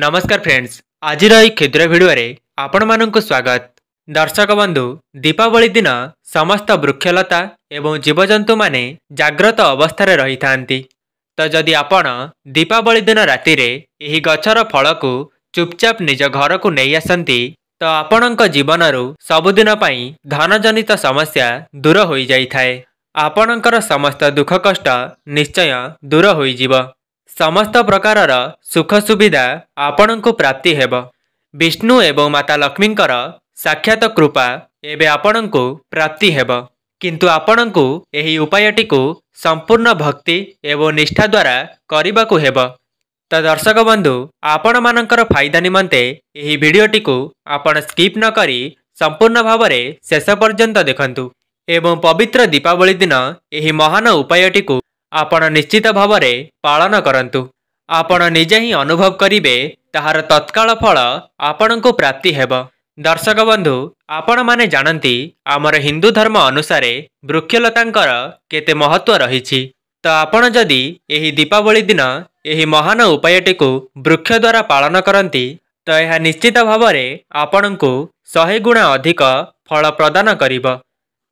ନମସ୍କାର ଫ୍ରେଣ୍ଡସ୍ ଆଜିର ଏହି କ୍ଷୁଦ୍ର ଭିଡ଼ିଓରେ ଆପଣମାନଙ୍କୁ ସ୍ୱାଗତ ଦର୍ଶକ ବନ୍ଧୁ ଦୀପାବଳି ଦିନ ସମସ୍ତ ବୃକ୍ଷଲତା ଏବଂ ଜୀବଜନ୍ତୁମାନେ ଜାଗ୍ରତ ଅବସ୍ଥାରେ ରହିଥାନ୍ତି ତ ଯଦି ଆପଣ ଦୀପାବଳି ଦିନ ରାତିରେ ଏହି ଗଛର ଫଳକୁ ଚୁପଚାପ ନିଜ ଘରକୁ ନେଇ ଆସନ୍ତି ତ ଆପଣଙ୍କ ଜୀବନରୁ ସବୁଦିନ ପାଇଁ ଧନଜନିତ ସମସ୍ୟା ଦୂର ହୋଇଯାଇଥାଏ ଆପଣଙ୍କର ସମସ୍ତ ଦୁଃଖ କଷ୍ଟ ନିଶ୍ଚୟ ଦୂର ହୋଇଯିବ ସମସ୍ତ ପ୍ରକାରର ସୁଖ ସୁବିଧା ଆପଣଙ୍କୁ ପ୍ରାପ୍ତି ହେବ ବିଷ୍ଣୁ ଏବଂ ମାତା ଲକ୍ଷ୍ମୀଙ୍କର ସାକ୍ଷାତ କୃପା ଏବେ ଆପଣଙ୍କୁ ପ୍ରାପ୍ତି ହେବ କିନ୍ତୁ ଆପଣଙ୍କୁ ଏହି ଉପାୟଟିକୁ ସମ୍ପୂର୍ଣ୍ଣ ଭକ୍ତି ଏବଂ ନିଷ୍ଠା ଦ୍ୱାରା କରିବାକୁ ହେବ ତ ଦର୍ଶକ ବନ୍ଧୁ ଆପଣମାନଙ୍କର ଫାଇଦା ନିମନ୍ତେ ଏହି ଭିଡ଼ିଓଟିକୁ ଆପଣ ସ୍କିପ୍ ନକରି ସମ୍ପୂର୍ଣ୍ଣ ଭାବରେ ଶେଷ ପର୍ଯ୍ୟନ୍ତ ଦେଖନ୍ତୁ ଏବଂ ପବିତ୍ର ଦୀପାବଳି ଦିନ ଏହି ମହାନ ଉପାୟଟିକୁ ଆପଣ ନିଶ୍ଚିତ ଭାବରେ ପାଳନ କରନ୍ତୁ ଆପଣ ନିଜେ ହିଁ ଅନୁଭବ କରିବେ ତାହାର ତତ୍କାଳ ଫଳ ଆପଣଙ୍କୁ ପ୍ରାପ୍ତି ହେବ ଦର୍ଶକ ବନ୍ଧୁ ଆପଣମାନେ ଜାଣନ୍ତି ଆମର ହିନ୍ଦୁ ଧର୍ମ ଅନୁସାରେ ବୃକ୍ଷଲତାଙ୍କର କେତେ ମହତ୍ତ୍ୱ ରହିଛି ତ ଆପଣ ଯଦି ଏହି ଦୀପାବଳି ଦିନ ଏହି ମହାନ ଉପାୟଟିକୁ ବୃକ୍ଷ ଦ୍ୱାରା ପାଳନ କରନ୍ତି ତ ଏହା ନିଶ୍ଚିତ ଭାବରେ ଆପଣଙ୍କୁ ଶହେ ଗୁଣା ଅଧିକ ଫଳ ପ୍ରଦାନ କରିବ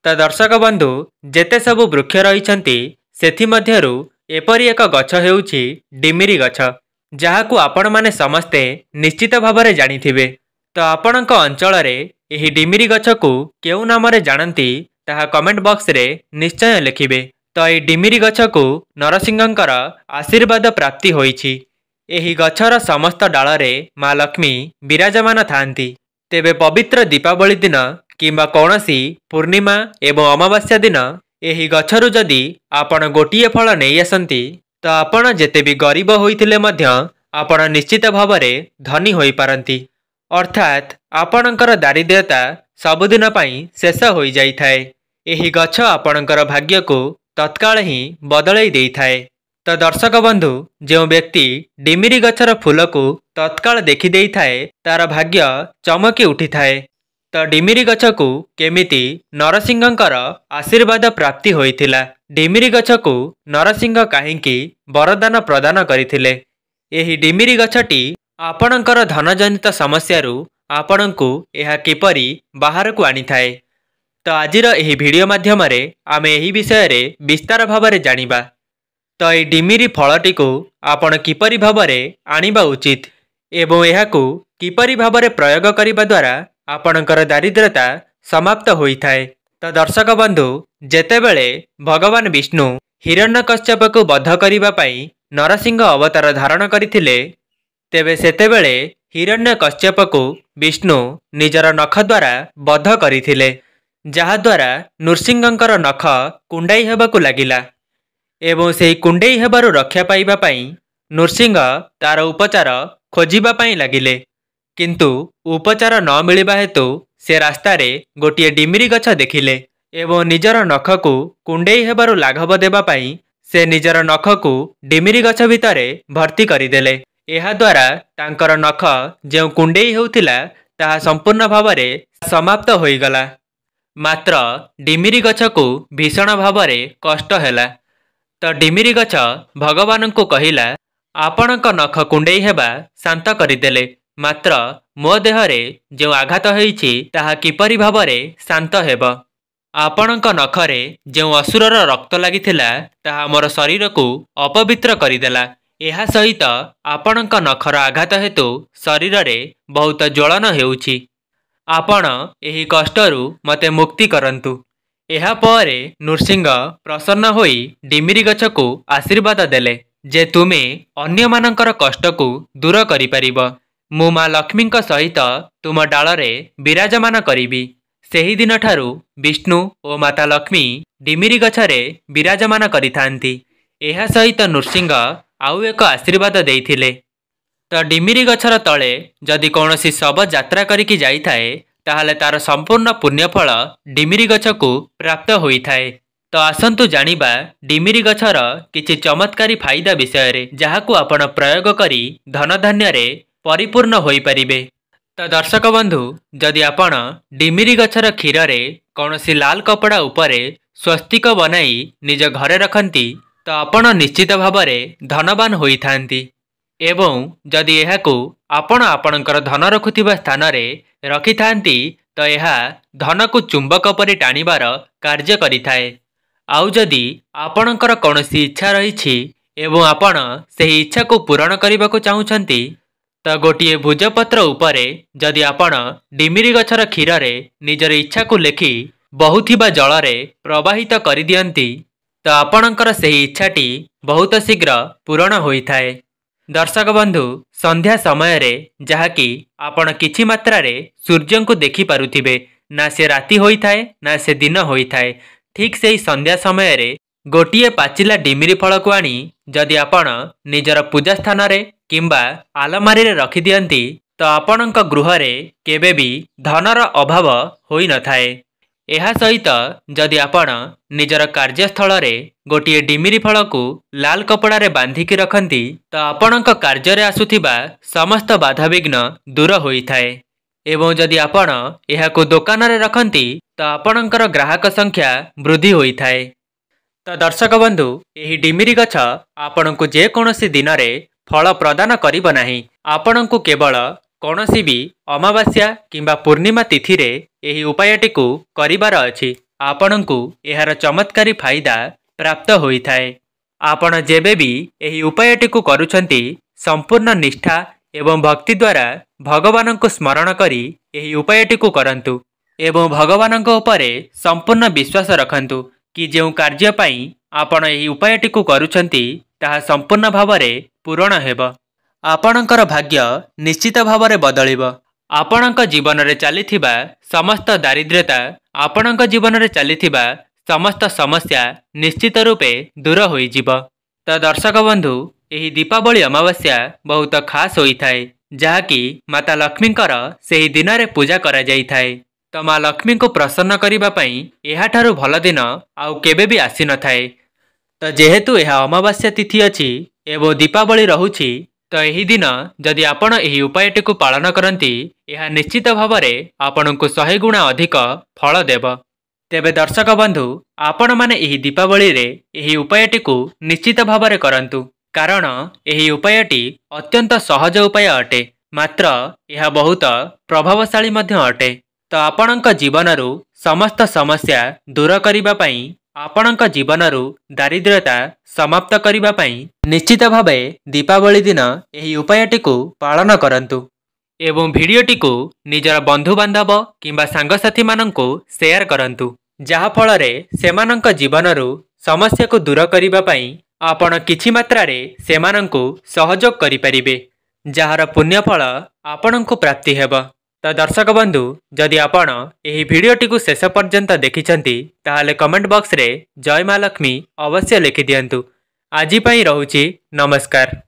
ତ ଦର୍ଶକ ବନ୍ଧୁ ଯେତେ ସବୁ ବୃକ୍ଷ ରହିଛନ୍ତି ସେଥିମଧ୍ୟରୁ ଏପରି ଏକ ଗଛ ହେଉଛି ଡିମିରି ଗଛ ଯାହାକୁ ଆପଣମାନେ ସମସ୍ତେ ନିଶ୍ଚିତ ଭାବରେ ଜାଣିଥିବେ ତ ଆପଣଙ୍କ ଅଞ୍ଚଳରେ ଏହି ଡିମିରି ଗଛକୁ କେଉଁ ନାମରେ ଜାଣନ୍ତି ତାହା କମେଣ୍ଟ ବକ୍ସରେ ନିଶ୍ଚୟ ଲେଖିବେ ତ ଏହି ଡିମିରି ଗଛକୁ ନରସିଂହଙ୍କର ଆଶୀର୍ବାଦ ପ୍ରାପ୍ତି ହୋଇଛି ଏହି ଗଛର ସମସ୍ତ ଡାଳରେ ମା ଲକ୍ଷ୍ମୀ ବିରାଜମାନ ଥାଆନ୍ତି ତେବେ ପବିତ୍ର ଦୀପାବଳି ଦିନ କିମ୍ବା କୌଣସି ପୂର୍ଣ୍ଣିମା ଏବଂ ଅମାବାସ୍ୟା ଦିନ ଏହି ଗଛରୁ ଯଦି ଆପଣ ଗୋଟିଏ ଫଳ ନେଇ ଆସନ୍ତି ତ ଆପଣ ଯେତେ ବି ଗରିବ ହୋଇଥିଲେ ମଧ୍ୟ ଆପଣ ନିଶ୍ଚିତ ଭାବରେ ଧନୀ ହୋଇପାରନ୍ତି ଅର୍ଥାତ୍ ଆପଣଙ୍କର ଦାରିଦ୍ର୍ୟତା ସବୁଦିନ ପାଇଁ ଶେଷ ହୋଇଯାଇଥାଏ ଏହି ଗଛ ଆପଣଙ୍କର ଭାଗ୍ୟକୁ ତତ୍କାଳ ହିଁ ବଦଳେଇ ଦେଇଥାଏ ତ ଦର୍ଶକ ବନ୍ଧୁ ଯେଉଁ ବ୍ୟକ୍ତି ଡିମିରି ଗଛର ଫୁଲକୁ ତତ୍କାଳ ଦେଖିଦେଇଥାଏ ତା'ର ଭାଗ୍ୟ ଚମକି ଉଠିଥାଏ ତ ଡିମିରି ଗଛକୁ କେମିତି ନରସିଂହଙ୍କର ଆଶୀର୍ବାଦ ପ୍ରାପ୍ତି ହୋଇଥିଲା ଡିମିରି ଗଛକୁ ନରସିଂହ କାହିଁକି ବରଦାନ ପ୍ରଦାନ କରିଥିଲେ ଏହି ଡିମିରି ଗଛଟି ଆପଣଙ୍କର ଧନଜନିତ ସମସ୍ୟାରୁ ଆପଣଙ୍କୁ ଏହା କିପରି ବାହାରକୁ ଆଣିଥାଏ ତ ଆଜିର ଏହି ଭିଡ଼ିଓ ମାଧ୍ୟମରେ ଆମେ ଏହି ବିଷୟରେ ବିସ୍ତାର ଭାବରେ ଜାଣିବା ତ ଏହି ଡିମିରି ଫଳଟିକୁ ଆପଣ କିପରି ଭାବରେ ଆଣିବା ଉଚିତ ଏବଂ ଏହାକୁ କିପରି ଭାବରେ ପ୍ରୟୋଗ କରିବା ଦ୍ୱାରା ଆପଣଙ୍କର ଦାରିଦ୍ରତା ସମାପ୍ତ ହୋଇଥାଏ ତ ଦର୍ଶକ ବନ୍ଧୁ ଯେତେବେଳେ ଭଗବାନ ବିଷ୍ଣୁ ହିରଣ୍ୟକଶ୍ୟପକୁ ବଧ କରିବା ପାଇଁ ନରସିଂହ ଅବତାର ଧାରଣ କରିଥିଲେ ତେବେ ସେତେବେଳେ ହିରଣ୍ୟକଶ୍ୟପକୁ ବିଷ୍ଣୁ ନିଜର ନଖ ଦ୍ୱାରା ବଧ କରିଥିଲେ ଯାହାଦ୍ୱାରା ନୃସିଂହଙ୍କର ନଖ କୁଣ୍ଡାଇ ହେବାକୁ ଲାଗିଲା ଏବଂ ସେହି କୁଣ୍ଡେଇ ହେବାରୁ ରକ୍ଷା ପାଇବା ପାଇଁ ନୃସିଂହ ତା'ର ଉପଚାର ଖୋଜିବା ପାଇଁ ଲାଗିଲେ କିନ୍ତୁ ଉପଚାର ନ ମିଳିବା ହେତୁ ସେ ରାସ୍ତାରେ ଗୋଟିଏ ଡିମିରି ଗଛ ଦେଖିଲେ ଏବଂ ନିଜର ନଖକୁ କୁଣ୍ଡେଇ ହେବାରୁ ଲାଘବ ଦେବା ପାଇଁ ସେ ନିଜର ନଖକୁ ଡିମିରି ଗଛ ଭିତରେ ଭର୍ତ୍ତି କରିଦେଲେ ଏହାଦ୍ୱାରା ତାଙ୍କର ନଖ ଯେଉଁ କୁଣ୍ଡେଇ ହେଉଥିଲା ତାହା ସମ୍ପୂର୍ଣ୍ଣ ଭାବରେ ସମାପ୍ତ ହୋଇଗଲା ମାତ୍ର ଡିମିରି ଗଛକୁ ଭୀଷଣ ଭାବରେ କଷ୍ଟ ହେଲା ତ ଡିମିରି ଗଛ ଭଗବାନଙ୍କୁ କହିଲା ଆପଣଙ୍କ ନଖ କୁଣ୍ଡେଇ ହେବା ଶାନ୍ତ କରିଦେଲେ ମାତ୍ର ମୋ ଦେହରେ ଯେଉଁ ଆଘାତ ହେଇଛି ତାହା କିପରି ଭାବରେ ଶାନ୍ତ ହେବ ଆପଣଙ୍କ ନଖରେ ଯେଉଁ ଅସୁରର ରକ୍ତ ଲାଗିଥିଲା ତାହା ମୋର ଶରୀରକୁ ଅପବିତ୍ର କରିଦେଲା ଏହା ସହିତ ଆପଣଙ୍କ ନଖର ଆଘାତ ହେତୁ ଶରୀରରେ ବହୁତ ଜ୍ୱଳନ ହେଉଛି ଆପଣ ଏହି କଷ୍ଟରୁ ମୋତେ ମୁକ୍ତି କରନ୍ତୁ ଏହାପରେ ନୃସିଂହ ପ୍ରସନ୍ନ ହୋଇ ଡିମିରି ଗଛକୁ ଆଶୀର୍ବାଦ ଦେଲେ ଯେ ତୁମେ ଅନ୍ୟମାନଙ୍କର କଷ୍ଟକୁ ଦୂର କରିପାରିବ म मामी सहित तुम डालरे विराजमान कि सही दिन ठु विष्णु ओ माता लक्ष्मी डिमिरी गछले विराजमान गरिसहित आउ एक आशीर्वाद तो दिमिरी गछर ती शब जा जाए तार संपूर्ण पुण्यफल डिमिरी को प्राप्त हुने तो आसु जाँदा डिमिरी गछ र कि चमत्कारी फाइदा विषय को आप प्रयोग धन धान्यर ପରିପୂର୍ଣ୍ଣ ହୋଇପାରିବେ ତ ଦର୍ଶକ ବନ୍ଧୁ ଯଦି ଆପଣ ଡିମିରି ଗଛର କ୍ଷୀରରେ କୌଣସି ଲାଲ କପଡ଼ା ଉପରେ ସ୍ୱସ୍ତିକ ବନାଇ ନିଜ ଘରେ ରଖନ୍ତି ତ ଆପଣ ନିଶ୍ଚିତ ଭାବରେ ଧନବାନ ହୋଇଥାନ୍ତି ଏବଂ ଯଦି ଏହାକୁ ଆପଣ ଆପଣଙ୍କର ଧନ ରଖୁଥିବା ସ୍ଥାନରେ ରଖିଥାନ୍ତି ତ ଏହା ଧନକୁ ଚୁମ୍ବକ ପରି ଟାଣିବାର କାର୍ଯ୍ୟ କରିଥାଏ ଆଉ ଯଦି ଆପଣଙ୍କର କୌଣସି ଇଚ୍ଛା ରହିଛି ଏବଂ ଆପଣ ସେହି ଇଚ୍ଛାକୁ ପୂରଣ କରିବାକୁ ଚାହୁଁଛନ୍ତି ତ ଗୋଟିଏ ଭୁଜପତ୍ର ଉପରେ ଯଦି ଆପଣ ଡିମିରି ଗଛର କ୍ଷୀରରେ ନିଜର ଇଚ୍ଛାକୁ ଲେଖି ବହୁଥିବା ଜଳରେ ପ୍ରବାହିତ କରିଦିଅନ୍ତି ତ ଆପଣଙ୍କର ସେହି ଇଚ୍ଛାଟି ବହୁତ ଶୀଘ୍ର ପୂରଣ ହୋଇଥାଏ ଦର୍ଶକ ବନ୍ଧୁ ସନ୍ଧ୍ୟା ସମୟରେ ଯାହାକି ଆପଣ କିଛି ମାତ୍ରାରେ ସୂର୍ଯ୍ୟଙ୍କୁ ଦେଖିପାରୁଥିବେ ନା ସେ ରାତି ହୋଇଥାଏ ନା ସେ ଦିନ ହୋଇଥାଏ ଠିକ୍ ସେହି ସନ୍ଧ୍ୟା ସମୟରେ ଗୋଟିଏ ପାଚିଲା ଡିମିରି ଫଳକୁ ଆଣି ଯଦି ଆପଣ ନିଜର ପୂଜା ସ୍ଥାନରେ କିମ୍ବା ଆଲମାରିରେ ରଖିଦିଅନ୍ତି ତ ଆପଣଙ୍କ ଗୃହରେ କେବେ ବି ଧନର ଅଭାବ ହୋଇନଥାଏ ଏହା ସହିତ ଯଦି ଆପଣ ନିଜର କାର୍ଯ୍ୟସ୍ଥଳରେ ଗୋଟିଏ ଡିମିରି ଫଳକୁ ଲାଲ କପଡ଼ାରେ ବାନ୍ଧିକି ରଖନ୍ତି ତ ଆପଣଙ୍କ କାର୍ଯ୍ୟରେ ଆସୁଥିବା ସମସ୍ତ ବାଧାବିଘ୍ନ ଦୂର ହୋଇଥାଏ ଏବଂ ଯଦି ଆପଣ ଏହାକୁ ଦୋକାନରେ ରଖନ୍ତି ତ ଆପଣଙ୍କର ଗ୍ରାହକ ସଂଖ୍ୟା ବୃଦ୍ଧି ହୋଇଥାଏ ତ ଦର୍ଶକ ବନ୍ଧୁ ଏହି ଡିମିରି ଗଛ ଆପଣଙ୍କୁ ଯେକୌଣସି ଦିନରେ ଫଳ ପ୍ରଦାନ କରିବ ନାହିଁ ଆପଣଙ୍କୁ କେବଳ କୌଣସି ବି ଅମାବାସ୍ୟା କିମ୍ବା ପୂର୍ଣ୍ଣିମା ତିଥିରେ ଏହି ଉପାୟଟିକୁ କରିବାର ଅଛି ଆପଣଙ୍କୁ ଏହାର ଚମତ୍କାରୀ ଫାଇଦା ପ୍ରାପ୍ତ ହୋଇଥାଏ ଆପଣ ଯେବେ ବି ଏହି ଉପାୟଟିକୁ କରୁଛନ୍ତି ସମ୍ପୂର୍ଣ୍ଣ ନିଷ୍ଠା ଏବଂ ଭକ୍ତି ଦ୍ୱାରା ଭଗବାନଙ୍କୁ ସ୍ମରଣ କରି ଏହି ଉପାୟଟିକୁ କରନ୍ତୁ ଏବଂ ଭଗବାନଙ୍କ ଉପରେ ସମ୍ପୂର୍ଣ୍ଣ ବିଶ୍ୱାସ ରଖନ୍ତୁ କି ଯେଉଁ କାର୍ଯ୍ୟ ପାଇଁ ଆପଣ ଏହି ଉପାୟଟିକୁ କରୁଛନ୍ତି ତାହା ସମ୍ପୂର୍ଣ୍ଣ ଭାବରେ ପୂରଣ ହେବ ଆପଣଙ୍କର ଭାଗ୍ୟ ନିଶ୍ଚିତ ଭାବରେ ବଦଳିବ ଆପଣଙ୍କ ଜୀବନରେ ଚାଲିଥିବା ସମସ୍ତ ଦାରିଦ୍ର୍ୟତା ଆପଣଙ୍କ ଜୀବନରେ ଚାଲିଥିବା ସମସ୍ତ ସମସ୍ୟା ନିଶ୍ଚିତ ରୂପେ ଦୂର ହୋଇଯିବ ତ ଦର୍ଶକ ବନ୍ଧୁ ଏହି ଦୀପାବଳି ଅମାବାସ୍ୟା ବହୁତ ଖାସ୍ ହୋଇଥାଏ ଯାହାକି ମାତା ଲକ୍ଷ୍ମୀଙ୍କର ସେହି ଦିନରେ ପୂଜା କରାଯାଇଥାଏ ତ ମା ଲକ୍ଷ୍ମୀଙ୍କୁ ପ୍ରସନ୍ନ କରିବା ପାଇଁ ଏହାଠାରୁ ଭଲ ଦିନ ଆଉ କେବେ ବି ଆସିନଥାଏ ତ ଯେହେତୁ ଏହା ଅମାବାସ୍ୟା ତିଥି ଅଛି ଏବଂ ଦୀପାବଳି ରହୁଛି ତ ଏହି ଦିନ ଯଦି ଆପଣ ଏହି ଉପାୟଟିକୁ ପାଳନ କରନ୍ତି ଏହା ନିଶ୍ଚିତ ଭାବରେ ଆପଣଙ୍କୁ ଶହେ ଗୁଣା ଅଧିକ ଫଳ ଦେବ ତେବେ ଦର୍ଶକ ବନ୍ଧୁ ଆପଣମାନେ ଏହି ଦୀପାବଳିରେ ଏହି ଉପାୟଟିକୁ ନିଶ୍ଚିତ ଭାବରେ କରନ୍ତୁ କାରଣ ଏହି ଉପାୟଟି ଅତ୍ୟନ୍ତ ସହଜ ଉପାୟ ଅଟେ ମାତ୍ର ଏହା ବହୁତ ପ୍ରଭାବଶାଳୀ ମଧ୍ୟ ଅଟେ ତ ଆପଣଙ୍କ ଜୀବନରୁ ସମସ୍ତ ସମସ୍ୟା ଦୂର କରିବା ପାଇଁ ଆପଣଙ୍କ ଜୀବନରୁ ଦାରିଦ୍ର୍ୟତା ସମାପ୍ତ କରିବା ପାଇଁ ନିଶ୍ଚିତ ଭାବେ ଦୀପାବଳି ଦିନ ଏହି ଉପାୟଟିକୁ ପାଳନ କରନ୍ତୁ ଏବଂ ଭିଡ଼ିଓଟିକୁ ନିଜର ବନ୍ଧୁବାନ୍ଧବ କିମ୍ବା ସାଙ୍ଗସାଥିମାନଙ୍କୁ ସେୟାର କରନ୍ତୁ ଯାହାଫଳରେ ସେମାନଙ୍କ ଜୀବନରୁ ସମସ୍ୟାକୁ ଦୂର କରିବା ପାଇଁ ଆପଣ କିଛି ମାତ୍ରାରେ ସେମାନଙ୍କୁ ସହଯୋଗ କରିପାରିବେ ଯାହାର ପୁଣ୍ୟଫଳ ଆପଣଙ୍କୁ ପ୍ରାପ୍ତି ହେବ ତ ଦର୍ଶକ ବନ୍ଧୁ ଯଦି ଆପଣ ଏହି ଭିଡ଼ିଓଟିକୁ ଶେଷ ପର୍ଯ୍ୟନ୍ତ ଦେଖିଛନ୍ତି ତାହେଲେ କମେଣ୍ଟ ବକ୍ସରେ ଜୟ ମା ଲକ୍ଷ୍ମୀ ଅବଶ୍ୟ ଲେଖିଦିଅନ୍ତୁ ଆଜି ପାଇଁ ରହୁଛି ନମସ୍କାର